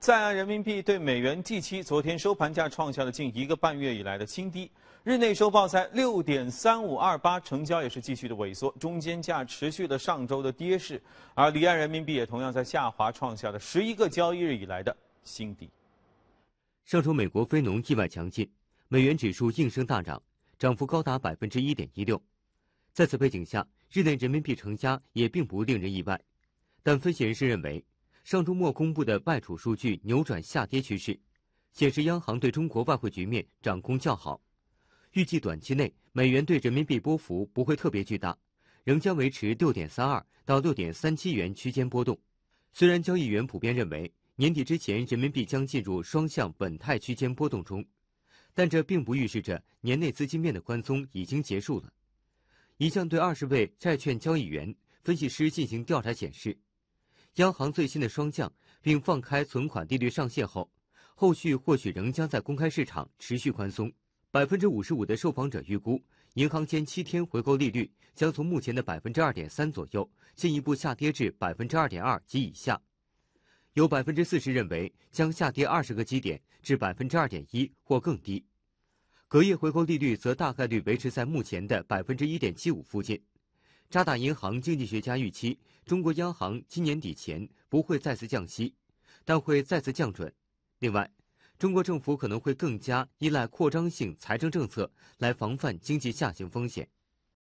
在岸人民币对美元期，昨天收盘价创下了近一个半月以来的新低，日内收报在六点三五二八，成交也是继续的萎缩，中间价持续了上周的跌势，而离岸人民币也同样在下滑，创下了十一个交易日以来的新低。上周美国非农意外强劲，美元指数应声大涨，涨幅高达百分之一点一六，在此背景下，日内人民币成交也并不令人意外，但分析人士认为。上周末公布的外储数据扭转下跌趋势，显示央行对中国外汇局面掌控较好。预计短期内美元对人民币波幅不会特别巨大，仍将维持六点三二到六点三七元区间波动。虽然交易员普遍认为年底之前人民币将进入双向本态区间波动中，但这并不预示着年内资金面的宽松已经结束了。一项对二十位债券交易员、分析师进行调查显示。央行最新的双降并放开存款利率上限后，后续或许仍将在公开市场持续宽松。百分之五十五的受访者预估，银行间七天回购利率将从目前的百分之二点三左右进一步下跌至百分之二点二及以下，有百分之四十认为将下跌二十个基点至百分之二点一或更低。隔夜回购利率则大概率维持在目前的百分之一点七五附近。渣打银行经济学家预期，中国央行今年底前不会再次降息，但会再次降准。另外，中国政府可能会更加依赖扩张性财政政策来防范经济下行风险。